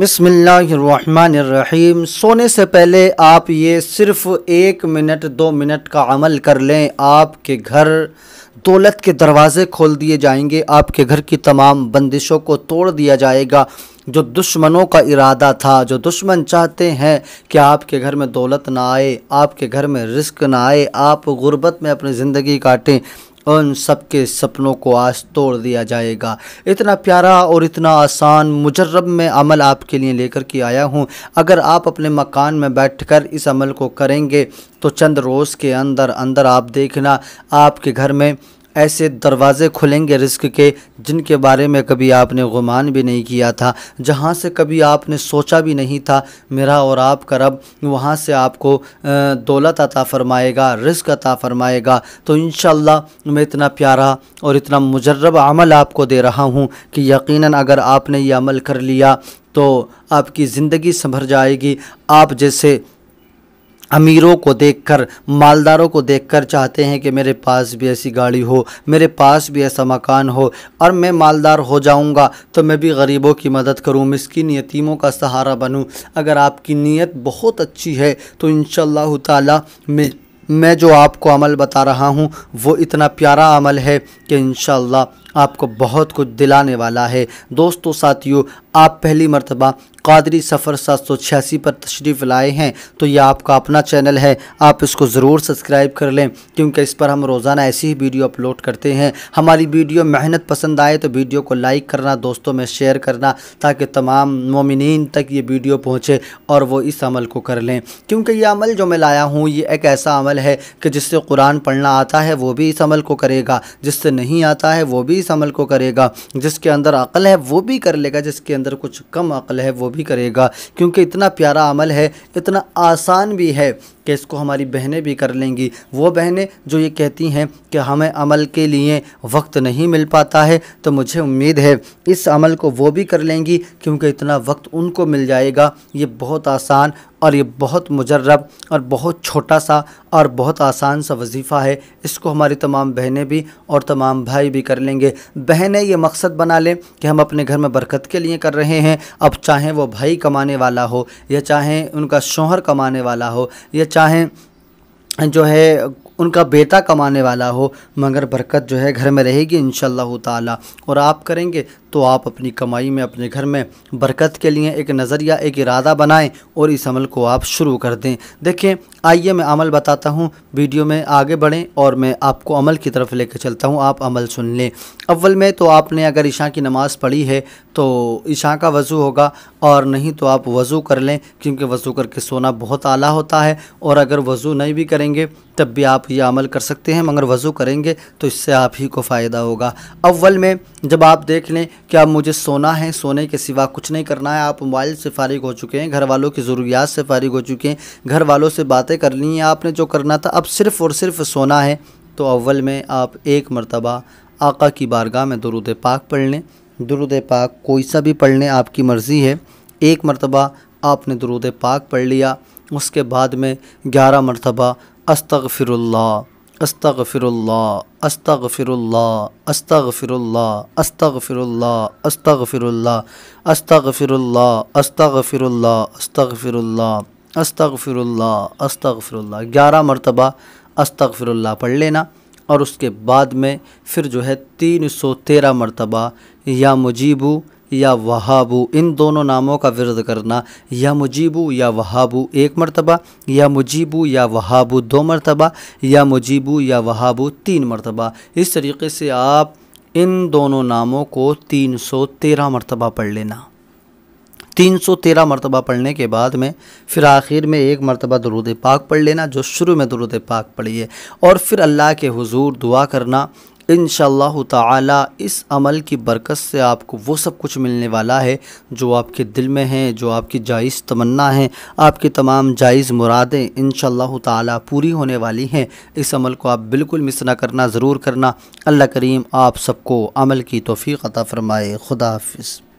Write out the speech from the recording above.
बसमीम सोने से पहले आप ये सिर्फ एक मिनट दो मिनट का अमल कर लें आपके घर दौलत के दरवाज़े खोल दिए जाएंगे आपके घर की तमाम बंदिशों को तोड़ दिया जाएगा जो दुश्मनों का इरादा था जो दुश्मन चाहते हैं कि आपके घर में दौलत ना आए आपके घर में रिस्क ना आए आप गुर्बत में अपनी ज़िंदगी काटें उन सबके सपनों को आज तोड़ दिया जाएगा इतना प्यारा और इतना आसान मुजरब में अमल आपके लिए लेकर के आया हूँ अगर आप अपने मकान में बैठकर इस अमल को करेंगे तो चंद रोज़ के अंदर अंदर आप देखना आपके घर में ऐसे दरवाज़े खुलेंगे रिस्क के जिनके बारे में कभी आपने गुमान भी नहीं किया था जहाँ से कभी आपने सोचा भी नहीं था मेरा और आपका रब वहाँ से आपको दौलत अता फ़रमाएगा रिस्क अता फ़रमाएगा तो इन मैं इतना प्यारा और इतना मुजरब अमल आपको दे रहा हूँ कि यकीनन अगर आपने ये अमल कर लिया तो आपकी ज़िंदगी संभर जाएगी आप जैसे अमीरों को देखकर मालदारों को देखकर चाहते हैं कि मेरे पास भी ऐसी गाड़ी हो मेरे पास भी ऐसा मकान हो और मैं मालदार हो जाऊंगा तो मैं भी गरीबों की मदद करूं मिसकिन यतीमों का सहारा बनूं अगर आपकी नीयत बहुत अच्छी है तो इन ताला मैं मैं जो आपको अमल बता रहा हूँ वो इतना प्यारा अमल है कि इन आपको बहुत कुछ दिलाने वाला है दोस्तों साथियों आप पहली मरतबा कादरी सफ़र सात सौ छियासी पर तशरीफ़ लाए हैं तो यह आपका अपना चैनल है आप इसको ज़रूर सब्सक्राइब कर लें क्योंकि इस पर हम रोज़ाना ऐसी ही वीडियो अपलोड करते हैं हमारी वीडियो मेहनत पसंद आए तो वीडियो को लाइक करना दोस्तों में शेयर करना ताकि तमाम मोमिन तक ये वीडियो पहुँचे और वो इस अमल को कर लें क्योंकि यह अमल जो मैं लाया हूँ ये एक ऐसा अमल है कि जिससे कुरान पढ़ना आता है वो भी इस अमल को करेगा जिससे नहीं आता है वो भी इस अमल को करेगा जिसके अंदर अकल है वो भी कर लेगा जिसके अंदर कुछ कम अकल है वो भी करेगा क्योंकि इतना प्यारा अमल है इतना आसान भी है कि इसको हमारी बहनें भी कर लेंगी वो बहनें जो ये कहती हैं कि हमें अमल के लिए वक्त नहीं मिल पाता है तो मुझे उम्मीद है इस अमल को वो भी कर लेंगी क्योंकि इतना वक्त उनको मिल जाएगा ये बहुत आसान और ये बहुत मुजरब और बहुत छोटा सा और बहुत आसान सा वजीफ़ा है इसको हमारी तमाम बहनें भी और तमाम भाई भी कर लेंगे बहनें ये मकसद बना लें कि हम अपने घर में बरकत के लिए कर रहे हैं अब चाहे वो भाई कमाने वाला हो या चाहे उनका शोहर कमाने वाला हो या चाहें जो है उनका बेटा कमाने वाला हो मगर बरकत जो है घर में रहेगी इन ताला और आप करेंगे तो आप अपनी कमाई में अपने घर में बरकत के लिए एक नज़रिया एक इरादा बनाएं और इस अमल को आप शुरू कर दें देखें आइए मैं अमल बताता हूँ वीडियो में आगे बढ़ें और मैं आपको अमल की तरफ लेकर चलता हूँ आप अमल सुन लें अव्वल में तो आपने अगर ईशा की नमाज़ पढ़ी है तो ईशा का वज़ू होगा और नहीं तो आप वज़ू कर लें क्योंकि वज़ू करके सोना बहुत आला होता है और अगर वज़ू नहीं भी करेंगे तब भी आप यह अमल कर सकते हैं मगर वज़ू करेंगे तो इससे आप ही को फ़ायदा होगा अव्वल में जब आप देख लें कि आप मुझे सोना है सोने के सिवा कुछ नहीं करना है आप मोबाइल से फारिग हो चुके हैं घर वालों की ज़रूरियात से फारिग हो चुके हैं घर वालों से बातें कर ली हैं आपने जो करना था अब सिर्फ़ और सिर्फ सोना है तो अव्वल में आप एक मरतबा आका की बारगाह में दरुद पाक पढ़ लें दरुद पाक कोई सा भी पढ़ लें आपकी मर्ज़ी है एक मरतबा आपने दरुद पाक पढ़ लिया उसके बाद में ग्यारह मरतबा अस्तगफिरुल्लाह अस्तगफिरुल्लाह अस्तगफिरुल्लाह अस्तगफिरुल्लाह अस्तगफिरुल्लाह अस्तगफिरुल्लाह अस्तगफिरुल्लाह अस्तगफिरुल्लाह अस्तगफिरुल्लाह अस्तगफिरुल्लाह अस्तगफिरुल्लाह ग्यारह मरतबा अस्तगफिरुल्लाह पढ़ लेना और उसके बाद में फिर जो है तीन सौ तेरह मरतबा या मुजीबू या वहाबू इन दोनों नामों का विरद करना या मुजीबू या वहाबू एक मरतबा या मुजीबू या वहाबू दो मरतबा या मुजीबू या वहाबू तीन मरतबा इस तरीके से आप इन दोनों नामों को तीन सौ तेरह मरतबा पढ़ लेना तीन सौ तेरह मरतबा पढ़ने के बाद में फिर आखिर में एक मरतबा दरुद पाक पढ़ लेना जो शुरू में दरुद पाक पढ़िए और फिर अल्लाह के हुजूर दुआ करना इन ताला इस अमल की बरकत से आपको वो सब कुछ मिलने वाला है जो आपके दिल में है जो आपकी जायज़ तमन्ना है आपकी तमाम जायज़ मुरादें इन ताला पूरी होने वाली हैं इस अमल को आप बिल्कुल मिस ना करना ज़रूर करना अल्लाह करीम आप सबको अमल की तोफ़ी अता फ़रमाए खुदा हाफिज़